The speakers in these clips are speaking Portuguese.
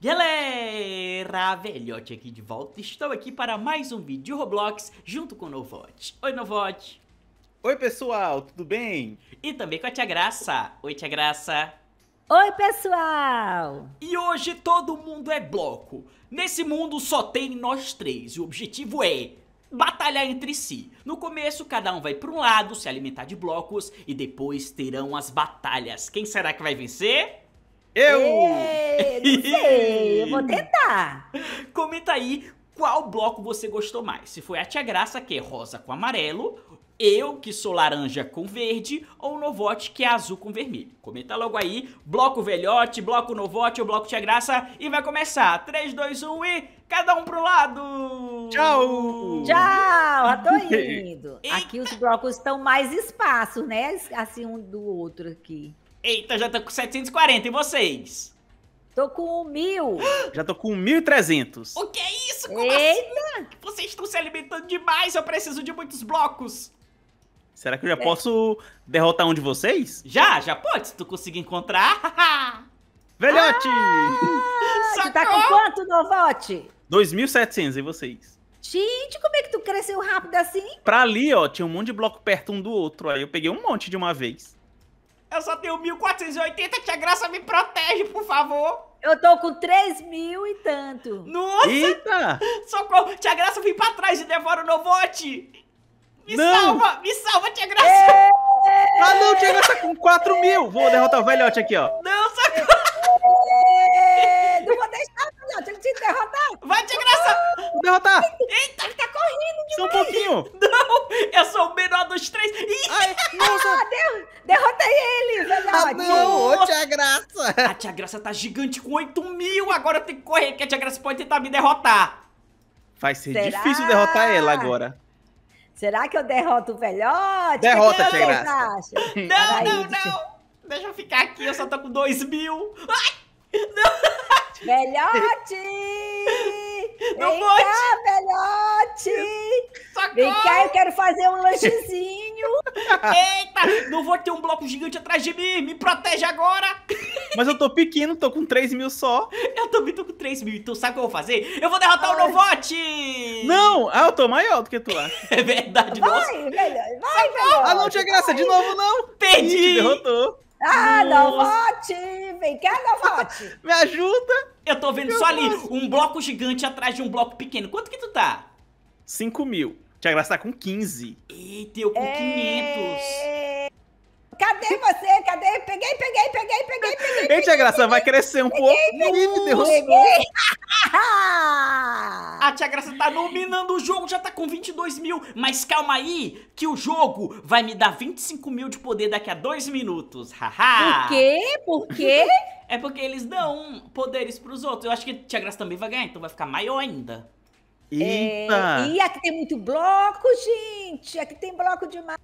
Galera, velhote aqui de volta, estou aqui para mais um vídeo de Roblox junto com o Novote. Oi Novote! Oi pessoal, tudo bem? E também com a Tia Graça. Oi Tia Graça! Oi pessoal! E hoje todo mundo é bloco. Nesse mundo só tem nós três e o objetivo é batalhar entre si. No começo, cada um vai para um lado, se alimentar de blocos e depois terão as batalhas. Quem será que vai vencer? Eu! Ei, é, não sei, eu vou tentar. Comenta aí qual bloco você gostou mais. Se foi a Tia Graça, que é rosa com amarelo, eu, que sou laranja com verde, ou o Novote, que é azul com vermelho. Comenta logo aí, bloco velhote, bloco Novote ou bloco Tia Graça, e vai começar. 3, 2, 1 e cada um pro lado! Tchau! Tchau, tô indo. Eita. Aqui os blocos estão mais espaços, né? Assim, um do outro aqui. Eita, já tô com 740, e vocês? Tô com mil. Já tô com 1.300. O que é isso? Como assim? Eita. assim? Vocês estão se alimentando demais, eu preciso de muitos blocos. Será que eu já é. posso derrotar um de vocês? Já, já pode, se tu conseguir encontrar. Velhote! Ah, tu tá com quanto, Novote? 2.700, e vocês? Gente, como é que tu cresceu rápido assim? Pra ali, ó, tinha um monte de bloco perto um do outro. Aí eu peguei um monte de uma vez. Eu só tenho 1480, tia Graça me protege, por favor. Eu tô com 3 mil e tanto. Nossa! Eita! Socorro! Tia Graça, eu vim pra trás e devoro o Novote! Me não. salva! Me salva, Tia Graça! Ah não, Tia Graça com 4 mil! Vou derrotar o velhote aqui, ó. Não, socorro! Não vou deixar, o ele te derrotar! Vai, Tia Graça! Vou derrotar! Eita, ele tá correndo demais! Só um pouquinho! Não! Eu sou o menor dois, três. Ih! Ai, nossa. Ah, der, derrotei ele! Ah, não, tia Graça! A tia Graça tá gigante com 8 mil. Agora eu tenho que correr, que a tia Graça pode tentar me derrotar. Vai ser Será? difícil derrotar ela agora. Será que eu derroto o velhote? Derrota, tia Graça. Não, não, não. Deixa eu ficar aqui, eu só tô com 2 mil. Ai! Não. Velhote! Não Vem pode! Cá, velhote! Vem cá, eu quero fazer um lanchezinho. Eita, não vou ter um bloco gigante atrás de mim. Me protege agora. Mas eu tô pequeno, tô com 3 mil só. Eu também tô com 3 mil. Então sabe o que eu vou fazer? Eu vou derrotar Ai. o Novote. Não, ah, eu tô maior do que tu acha. É verdade, vai, nossa. Vai, velho, vai, velho. Ah, não tinha graça. Vai. De novo, não. Perdi. Ih, derrotou. Ah, Novote! Vem cá, Novote! Me ajuda! Eu tô vendo Meu só ali Deus. um bloco gigante atrás de um bloco pequeno. Quanto que tu tá? 5 mil. Tia Graça tá com 15. Eita, eu com é... 500. Cadê você? Cadê? Peguei, peguei, peguei, peguei, peguei. Ei, Tia Graça, peguei, vai crescer um pouco. Peguei, Ih, Deus. peguei. A Tia Graça tá dominando o jogo, já tá com 22 mil. Mas calma aí, que o jogo vai me dar 25 mil de poder daqui a dois minutos. Haha. Por quê? Por quê? É porque eles dão poderes pros outros. Eu acho que a Tia Graça também vai ganhar, então vai ficar maior ainda. É, Eita! É, e aqui tem muito bloco, gente! Aqui tem bloco demais.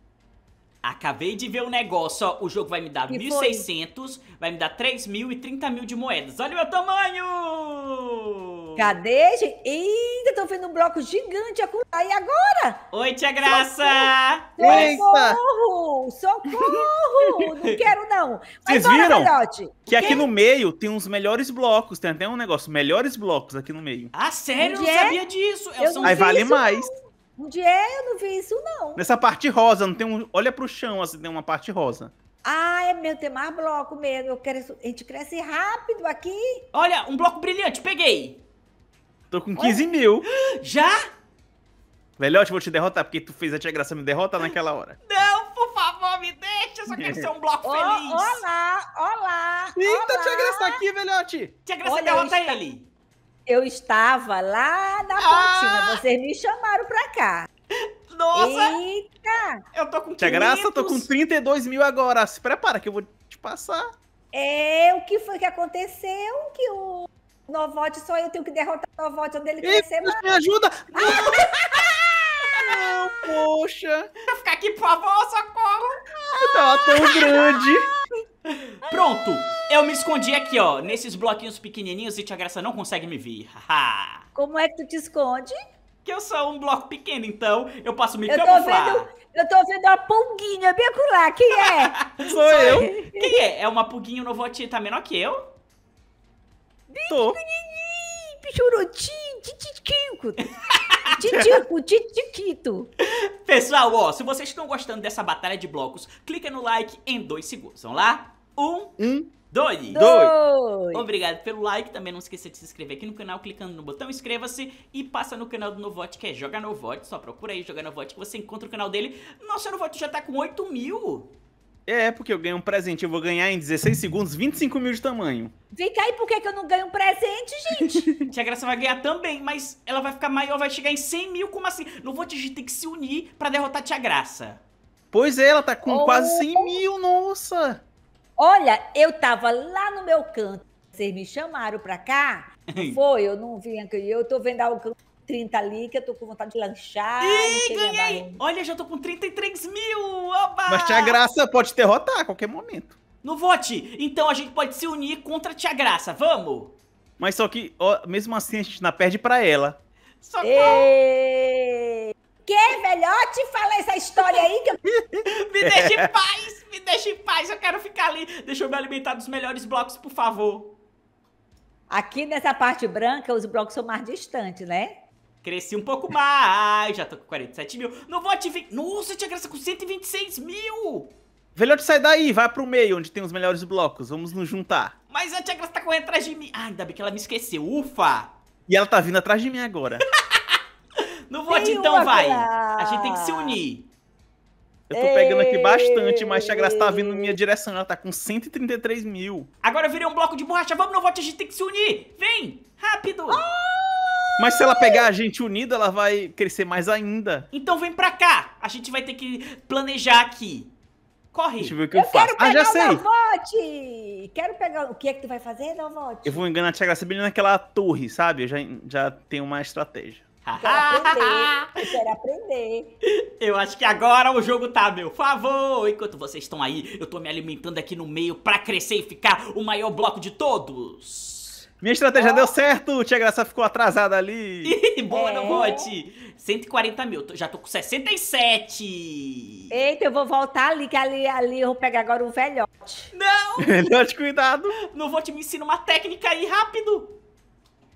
Acabei de ver um negócio, ó. O jogo vai me dar 1.600, vai me dar 3.000 mil e 30 mil de moedas. Olha o meu tamanho! Cadê? gente? Eita, tô vendo um bloco gigante acolá. E agora? Oi, tia Graça! Socorro! Socorro! não quero, não. Mas Vocês viram bora, que aqui no meio tem uns melhores blocos. Tem até um negócio, melhores blocos aqui no meio. Ah, sério? Onde eu não é? sabia disso. Eu eu não aí vale isso, mais. Não. Onde é? Eu não vi isso, não. Nessa parte rosa, não tem um... Olha pro chão, assim, tem uma parte rosa. Ah, é meu, tem mais bloco mesmo. Eu quero... A gente cresce rápido aqui. Olha, um bloco brilhante, peguei. Tô com 15 mil. Já? Velhote, vou te derrotar, porque tu fez a tia Graça me derrotar naquela hora. Não, por favor, me deixa, eu só quero ser um bloco feliz. olá, olá. Eita, olá. tia Graça tá aqui, velhote. Tia Graça, Olha, derrota eu ele. Eu estava lá na ah. vocês me chamaram pra cá. Nossa! Eita! Eu tô com 500. Tia Graça, eu tô com 32 mil agora. Se prepara que eu vou te passar. É, o que foi que aconteceu? Que o Novote, só eu tenho que derrotar o Novote, onde ele crescer. Me ajuda! Ah! Não, poxa! Vou ficar aqui, por favor, socorro! Tava tá tão grande! Pronto! Eu me escondi aqui, ó, nesses bloquinhos pequenininhos e Tia Graça não consegue me ver. Como é que tu te esconde? Que eu sou um bloco pequeno, então eu posso me eu camuflar. Tô vendo... Eu tô vendo uma pulguinha bem acolá. Quem é? Sou eu. Quem é? É uma pulguinha, o Novote tá menor que eu? Tô. Pichorotinho, titiquinho. Titico, titiquito. Pessoal, ó, se vocês estão gostando dessa batalha de blocos, clica no like em dois segundos. Vamos lá? Um, um dois, dois. Obrigado pelo like. Também não esqueça de se inscrever aqui no canal, clicando no botão inscreva-se e passa no canal do Novote, que é Joga Novote. Só procura aí Joga Novote que você encontra o canal dele. Nossa, o Novote já tá com 8 mil. É, porque eu ganho um presente. Eu vou ganhar em 16 segundos 25 mil de tamanho. Vem cá, e por que, que eu não ganho um presente, gente? Tia Graça vai ganhar também, mas ela vai ficar maior, vai chegar em 100 mil. Como assim? Não vou te ter que se unir pra derrotar Tia Graça. Pois é, ela tá com oh. quase 100 mil, nossa! Olha, eu tava lá no meu canto. Vocês me chamaram pra cá? Foi, eu não vim aqui. Eu tô vendo algo que eu 30 ali, que eu tô com vontade de lanchar. Ih, ganhei! Olha, já tô com 33 mil! Oba! Mas Tia Graça pode derrotar a qualquer momento. No vote! Então a gente pode se unir contra a Tia Graça, vamos! Mas só que, ó, mesmo assim, a gente não perde pra ela. Socorro! E... Que, velhote? Fala essa história aí que eu... me deixa em paz! Me deixa em paz, eu quero ficar ali. Deixa eu me alimentar dos melhores blocos, por favor. Aqui nessa parte branca, os blocos são mais distantes, né? Cresci um pouco mais, já tô com 47 mil. Não vou ver Nossa, eu tinha graça com 126 mil! Velhote, sai daí, vai pro meio, onde tem os melhores blocos. Vamos nos juntar. Mas a Tia Graça tá correndo atrás de mim. Ah, ainda bem que ela me esqueceu. Ufa! E ela tá vindo atrás de mim agora. não vote então, vai. A gente tem que se unir. Eu tô pegando aqui bastante, mas Tia Graça tá vindo na minha direção. Ela tá com 133 mil. Agora eu virei um bloco de borracha. Vamos, no vote, a gente tem que se unir. Vem, rápido. Ah! Mas se ela pegar a gente unida, ela vai crescer mais ainda. Então vem pra cá. A gente vai ter que planejar aqui. Corre. Deixa eu ver o que eu, eu faço. Quero ah, já sei. Quero pegar. O que é que tu vai fazer, Novote? Eu vou enganar a Tia Graça bem naquela torre, sabe? Eu já, já tenho uma estratégia. Eu quero aprender. Eu quero aprender. Eu acho que agora o jogo tá a meu favor. Enquanto vocês estão aí, eu tô me alimentando aqui no meio pra crescer e ficar o maior bloco de todos. Minha estratégia oh. deu certo, Tia Graça ficou atrasada ali. Boa, é. não bote. 140 mil, já tô com 67. Eita, eu vou voltar ali, que ali, ali eu vou pegar agora o velhote. Não! velhote, cuidado. Não vou te me ensinar uma técnica aí, rápido.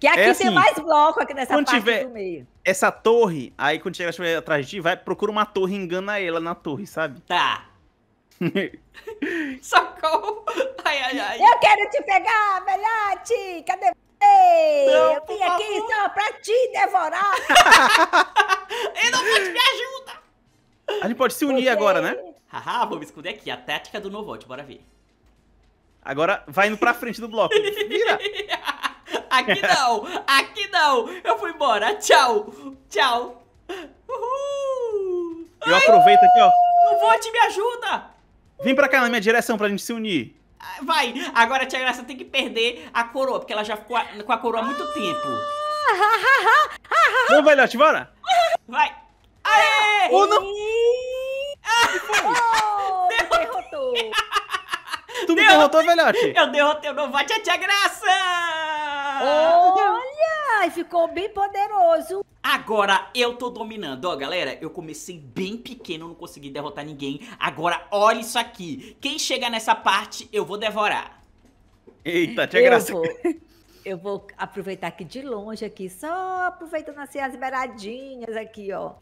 Que é aqui é assim, tem mais bloco aqui nessa parte tiver do meio. Essa torre, aí quando estiver atrás de ti, vai, procura uma torre e engana ela na torre, sabe? Tá. Socorro! Ai, ai, ai. Eu quero te pegar, velhote! Cadê você? Não, eu vim aqui só pra te devorar! Ele não pode me ajudar! A gente pode se unir você... agora, né? Haha, vou me esconder aqui. A tática do Novote, bora ver. Agora vai indo pra frente do bloco. Vira! aqui não! Aqui não! Eu fui embora! Tchau! Tchau! Uhul! Eu aproveito aqui, ó. Novote, me ajuda! Vem pra cá na minha direção pra gente se unir. Ah, vai, agora a Tia Graça tem que perder a coroa, porque ela já ficou com a coroa há muito tempo. Vamos, velhote, bora! Vai! Aê! O não! Oh, derrotou. derrotou! Tu me derrotou, derrotou velhote! Eu derrotei o Novate a Tia Graça! Olha! Ai, ficou bem poderoso. Agora eu tô dominando. Ó, galera, eu comecei bem pequeno, não consegui derrotar ninguém. Agora olha isso aqui. Quem chegar nessa parte, eu vou devorar. Eita, tinha graça. Vou, eu vou aproveitar aqui de longe aqui, só aproveitando assim as beiradinhas aqui, ó.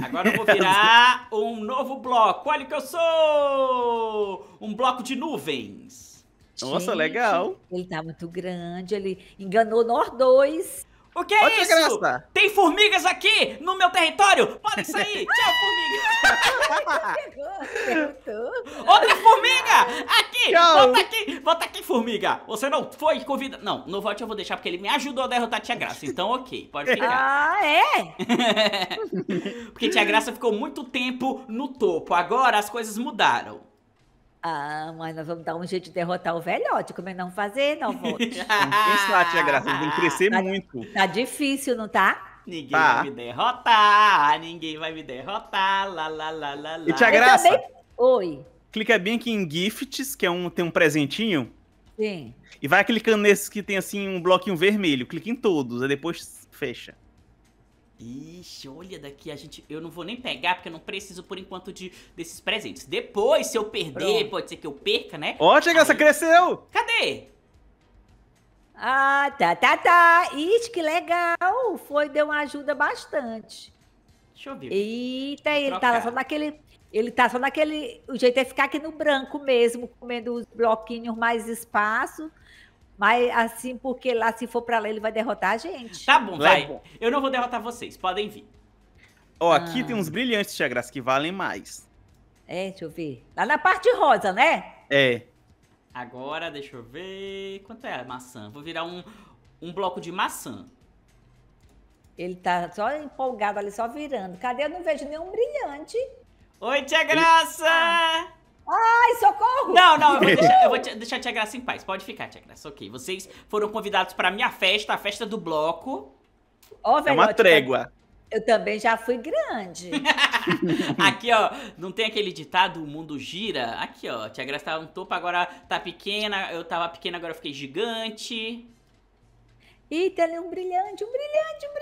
Agora eu vou virar um novo bloco. Olha o que eu sou! Um bloco de nuvens. Nossa, Gente, legal. Ele tá muito grande, ele enganou nós dois. O que é Outra isso? Graça. Tem formigas aqui no meu território! Podem sair! Tchau, formiga! Outra formiga! Aqui! Tchau. Volta aqui! Volta aqui, formiga! Você não foi convida. Não, no vote eu vou deixar porque ele me ajudou a derrotar a Tia Graça. Então, ok, pode ficar. Ah, é? porque Tia Graça ficou muito tempo no topo. Agora as coisas mudaram. Ah, mas nós vamos dar um jeito de derrotar o velhote. Como é não fazer, não vou. Tem que pensar, tia Graça. Tem que crescer tá, muito. Tá difícil, não tá? Ninguém tá. vai me derrotar, ninguém vai me derrotar, lá, lá, lá, lá, E tia Graça? Também... Oi. Clica bem aqui em Gifts, que é um, tem um presentinho. Sim. E vai clicando nesses que tem assim um bloquinho vermelho. Clica em todos, aí depois fecha. Ixi, olha daqui, a gente. Eu não vou nem pegar, porque eu não preciso por enquanto de, desses presentes. Depois, se eu perder, Pronto. pode ser que eu perca, né? Ontem, Aí... essa cresceu! Cadê? Ah, tá, tá, tá. Ixi, que legal! Foi, deu uma ajuda bastante. Deixa eu ver. Eita, vou ele tá trocar. tá só naquele. Ele tá só naquele. O jeito é ficar aqui no branco mesmo, comendo os bloquinhos mais espaço. Mas assim, porque lá, se for pra lá, ele vai derrotar a gente. Tá bom, é vai. Eu não vou derrotar vocês, podem vir. Ó, oh, aqui ah. tem uns brilhantes, Tia Graça, que valem mais. É, deixa eu ver. Lá na parte rosa, né? É. Agora, deixa eu ver. Quanto é a maçã? Vou virar um, um bloco de maçã. Ele tá só empolgado ali, só virando. Cadê? Eu não vejo nenhum brilhante. Oi, Tia Graça! Ele... Ah. Ai, socorro! Não, não, eu vou deixar, eu vou te, deixar a Tia Graça em paz. Pode ficar, Tia Graça. Ok. Vocês foram convidados para minha festa, a festa do bloco. Oh, velho, é uma trégua. Eu também já fui grande. aqui, ó, não tem aquele ditado, o mundo gira? Aqui, ó, Tia Graça estava no topo, agora tá pequena, eu tava pequena, agora eu fiquei gigante. Eita, ela é um brilhante, um brilhante, um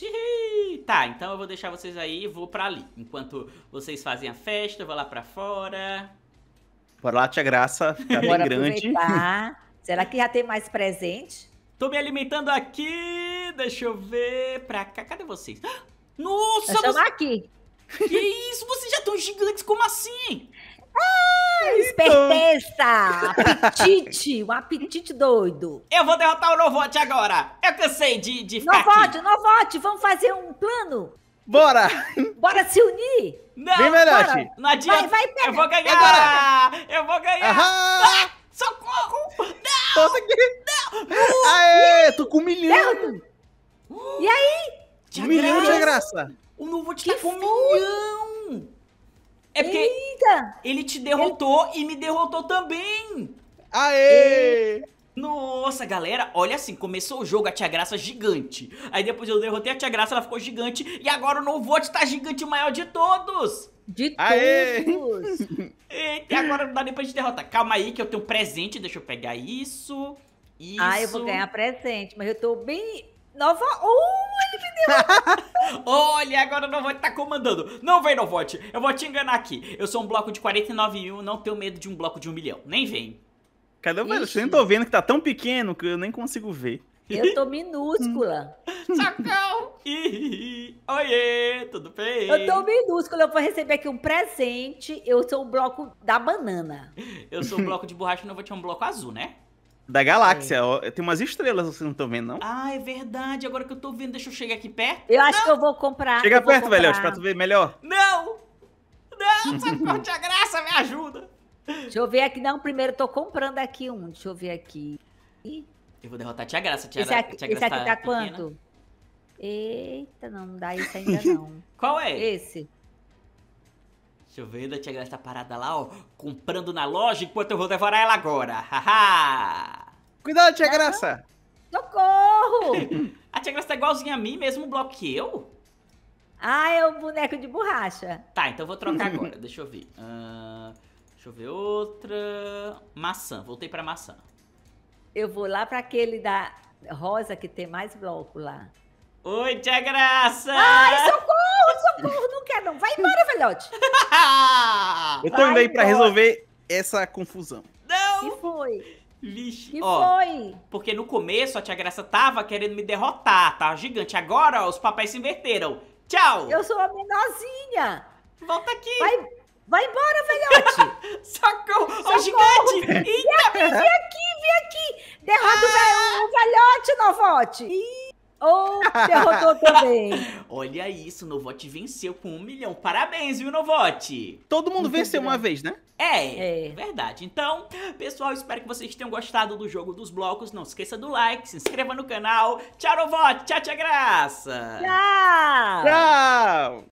brilhante. Tá, então eu vou deixar vocês aí e vou pra ali. Enquanto vocês fazem a festa, eu vou lá pra fora. Bora lá, tia Graça. fica tá bem grande. Será que já tem mais presente? Tô me alimentando aqui. Deixa eu ver. Pra cá, cadê vocês? Ah, nossa! Eu você... aqui. Que isso? Vocês já estão gigantes? Como assim? Ah! Ah, esperteza! apetite! Um apetite doido! Eu vou derrotar o Novote agora! Eu cansei de, de ficar Novote, Novote, vamos fazer um plano? Bora! Bora se unir! Não, Vem, melhor. Não adianta! Vai, vai, pega. Eu vou ganhar! Agora. Eu vou ganhar! Ah, socorro! Não! Não! Aê, uh, tô com um milhão! E aí? Um milhão de graça! O Novote tá com um milhão! É porque Eita! ele te derrotou ele... e me derrotou também. Aê! Eita. Nossa, galera, olha assim, começou o jogo, a Tia Graça gigante. Aí depois eu derrotei a Tia Graça, ela ficou gigante. E agora o Novote tá gigante o maior de todos. De Aê. todos. Eita, e agora não dá nem pra gente derrotar. Calma aí que eu tenho um presente, deixa eu pegar isso. Isso. Ah, eu vou ganhar presente, mas eu tô bem nova... Uh! Olha, agora o Novote tá comandando. Não vem, Novote. Eu vou te enganar aqui. Eu sou um bloco de 49 mil, não tenho medo de um bloco de um milhão. Nem vem. Cadê o velho? Eu nem tô tá vendo que tá tão pequeno que eu nem consigo ver. Eu tô minúscula. Sacão! Oiê, tudo bem? Eu tô minúscula, eu vou receber aqui um presente. Eu sou o bloco da banana. Eu sou um bloco de borracha, não vou ter é um bloco azul, né? Da galáxia. É. Tem umas estrelas, vocês não estão vendo, não? Ah, é verdade. Agora que eu tô vendo, deixa eu chegar aqui perto. Eu não. acho que eu vou comprar. Chega perto, velho, pra tu ver melhor. Não! Não, sacode a graça, me ajuda. Deixa eu ver aqui. Não, primeiro eu tô comprando aqui um. Deixa eu ver aqui. Eu vou derrotar a Tia Graça. Tia esse aqui, tia graça esse aqui tá, tá quanto? Eita, não, não dá isso ainda não. Qual é? Esse. Deixa eu ver, da tia Graça tá parada lá, ó, comprando na loja enquanto eu vou devorar ela agora. Haha! Cuidado, tia Graça! Não. Socorro! a tia Graça tá igualzinha a mim, mesmo bloco que eu? Ah, é o boneco de borracha. Tá, então eu vou trocar agora, deixa eu ver. Uh, deixa eu ver outra... Maçã, voltei pra maçã. Eu vou lá pra aquele da rosa que tem mais bloco lá. Oi, tia Graça! Ai, socorro! não quer, não. Vai embora, velhote. Eu tô indo aí pra resolver essa confusão. Não! Que foi? Vixe, que ó, foi? Porque no começo a tia Graça tava querendo me derrotar, tá? Gigante. Agora ó, os papéis se inverteram. Tchau! Eu sou a menorzinha. Volta aqui. Vai, vai embora, velhote. Socorro! Socorro. Ô, gigante! Eita! Vem aqui, vem aqui! Derrota ah. o velhote, novote. Ih! ou te também? Olha isso, Novote venceu com um milhão. Parabéns, viu, Novote? Todo mundo venceu uma vez, né? É, é, verdade. Então, pessoal, espero que vocês tenham gostado do jogo dos blocos. Não esqueça do like, se inscreva no canal. Tchau, Novote. Tchau, tia Graça. Tchau. Tchau.